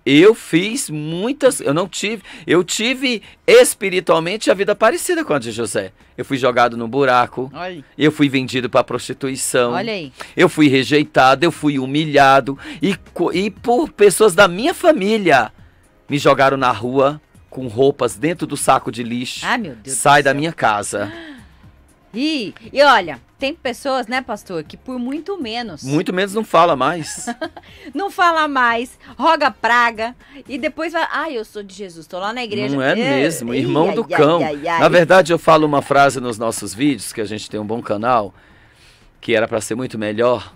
Eu fiz muitas, eu não tive, eu tive espiritualmente a vida parecida com a de José. Eu fui jogado no buraco. Olha. Eu fui vendido para prostituição. Olha aí. Eu fui rejeitado, eu fui humilhado e, e por pessoas da minha família me jogaram na rua com roupas dentro do saco de lixo. Ah, meu Deus. Sai da minha casa. E, e olha, tem pessoas, né, pastor, que por muito menos. Muito menos não fala mais. não fala mais, roga praga e depois vai. Ah, eu sou de Jesus, tô lá na igreja. Não é, é mesmo, irmão ai, do ai, cão. Ai, na verdade, eu falo uma frase nos nossos vídeos, que a gente tem um bom canal, que era para ser muito melhor.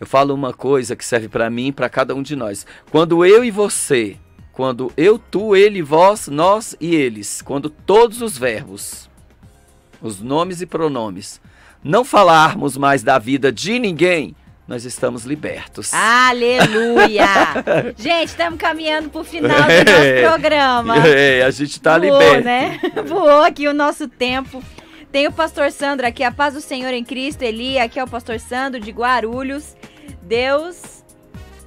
Eu falo uma coisa que serve para mim e para cada um de nós. Quando eu e você, quando eu, tu, ele, vós, nós e eles, quando todos os verbos os nomes e pronomes, não falarmos mais da vida de ninguém, nós estamos libertos. Aleluia! gente, estamos caminhando para o final do nosso programa. É, a gente está liberto. né? Voou aqui o nosso tempo. Tem o pastor Sandro aqui, a paz do Senhor em Cristo, Eli. Aqui é o pastor Sandro de Guarulhos. Deus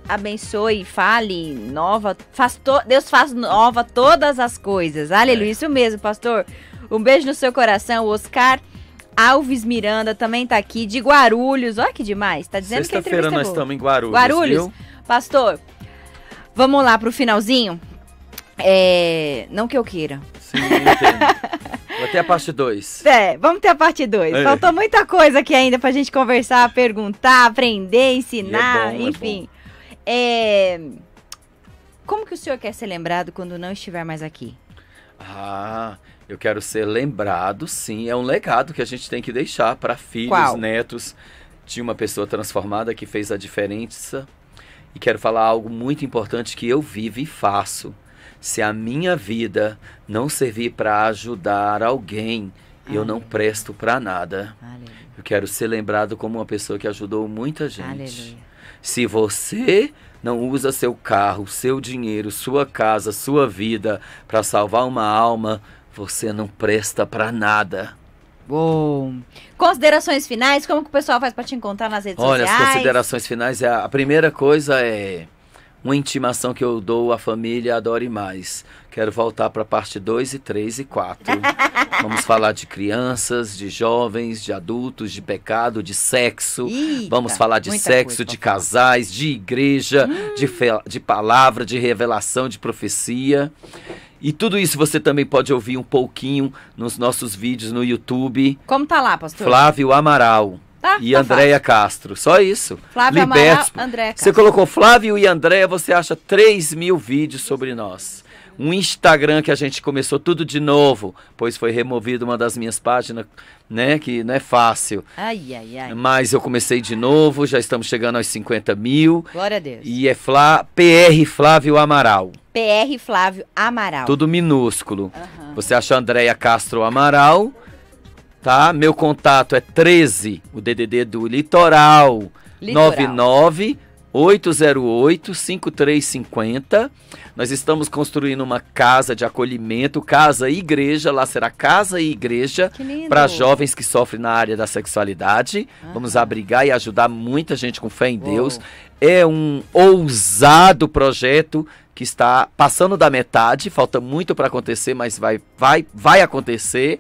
abençoe, fale, nova, faz to... Deus faz nova todas as coisas. Aleluia, é. isso mesmo, pastor. Um beijo no seu coração, Oscar. Alves Miranda também tá aqui, de Guarulhos. Olha que demais. Tá dizendo que a entrevista é nós estamos em Guarulhos. Guarulhos. Viu? Pastor, vamos lá pro finalzinho? É... Não que eu queira. Sim, entendo. Vou ter a parte 2. É, vamos ter a parte 2. É. Faltou muita coisa aqui ainda pra gente conversar, perguntar, aprender, ensinar, é, é bom, enfim. É Como que o senhor quer ser lembrado quando não estiver mais aqui? Ah, eu quero ser lembrado, sim. É um legado que a gente tem que deixar para filhos, Qual? netos de uma pessoa transformada que fez a diferença. E quero falar algo muito importante que eu vivo e faço. Se a minha vida não servir para ajudar alguém, Aleluia. eu não presto para nada. Aleluia. Eu quero ser lembrado como uma pessoa que ajudou muita gente. Aleluia. Se você não usa seu carro, seu dinheiro, sua casa, sua vida para salvar uma alma, você não presta para nada. Bom. Considerações finais, como que o pessoal faz para te encontrar nas redes Olha, sociais? Olha, as considerações finais, é a, primeira coisa é uma intimação que eu dou à família Adore Mais. Quero voltar para a parte 2 e 3 e 4. Vamos falar de crianças, de jovens, de adultos, de pecado, de sexo. Vamos falar de sexo, de casais, de igreja, hum. de, de palavra, de revelação, de profecia. E tudo isso você também pode ouvir um pouquinho nos nossos vídeos no YouTube. Como tá lá, pastor? Flávio Amaral. Tá, e tá Andréia Castro. Só isso. Flávio Libertos. Amaral, Andréia Castro. Você colocou Flávio e Andréia, você acha 3 mil vídeos sobre nós. Um Instagram que a gente começou tudo de novo, pois foi removido uma das minhas páginas, né? Que não é fácil. Ai, ai, ai. Mas eu comecei de novo, já estamos chegando aos 50 mil. Glória a Deus. E é Flá, PR Flávio Amaral. PR Flávio Amaral. Tudo minúsculo. Uhum. Você acha Andréia Castro Amaral, tá? Meu contato é 13, o DDD do Litoral, Litoral. 99 808-5350. Nós estamos construindo uma casa de acolhimento, casa e igreja. Lá será casa e igreja para jovens que sofrem na área da sexualidade. Ah. Vamos abrigar e ajudar muita gente com fé em Deus. É um ousado projeto que está passando da metade. Falta muito para acontecer, mas vai, vai, vai acontecer.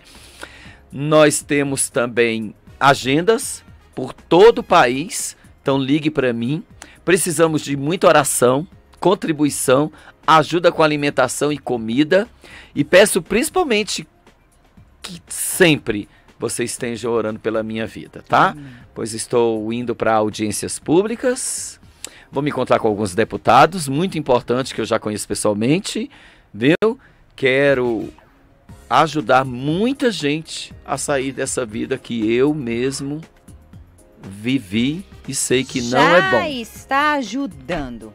Nós temos também agendas por todo o país. Então ligue para mim, Precisamos de muita oração, contribuição, ajuda com alimentação e comida. E peço principalmente que sempre você esteja orando pela minha vida, tá? Pois estou indo para audiências públicas. Vou me encontrar com alguns deputados, muito importante que eu já conheço pessoalmente, viu? Quero ajudar muita gente a sair dessa vida que eu mesmo vivi e sei que Já não é bom. Já está ajudando.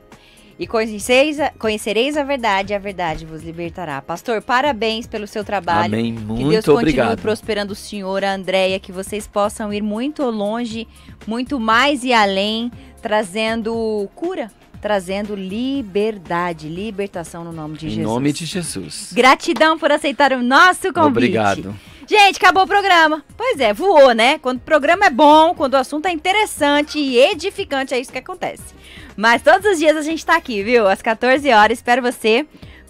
E conheceis conhecereis a verdade, e a verdade vos libertará. Pastor, parabéns pelo seu trabalho. Amém. Muito obrigado. Que Deus obrigado. continue prosperando o senhor, a Andréia, que vocês possam ir muito longe, muito mais e além, trazendo cura trazendo liberdade, libertação no nome de em Jesus. Em nome de Jesus. Gratidão por aceitar o nosso convite. Obrigado. Gente, acabou o programa. Pois é, voou, né? Quando o programa é bom, quando o assunto é interessante e edificante, é isso que acontece. Mas todos os dias a gente está aqui, viu? Às 14 horas, espero você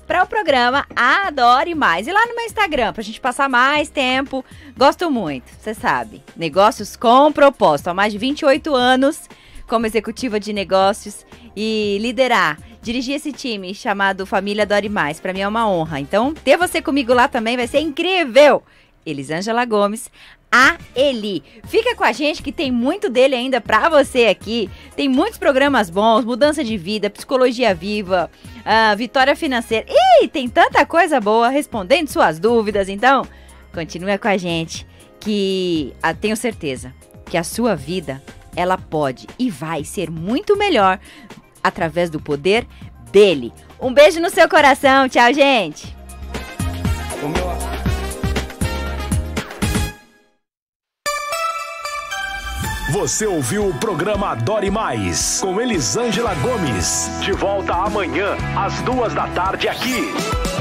para o programa Adore Mais. E lá no meu Instagram, para a gente passar mais tempo. Gosto muito, você sabe. Negócios com propósito. Há mais de 28 anos como executiva de negócios e liderar, dirigir esse time chamado Família Dore Mais. Para mim é uma honra. Então, ter você comigo lá também vai ser incrível. Elisângela Gomes, a Eli. Fica com a gente que tem muito dele ainda para você aqui. Tem muitos programas bons, mudança de vida, psicologia viva, uh, vitória financeira. E tem tanta coisa boa respondendo suas dúvidas. Então, continue com a gente que ah, tenho certeza que a sua vida ela pode e vai ser muito melhor através do poder dele. Um beijo no seu coração. Tchau, gente. Você ouviu o programa Adore Mais com Elisângela Gomes. De volta amanhã às duas da tarde aqui.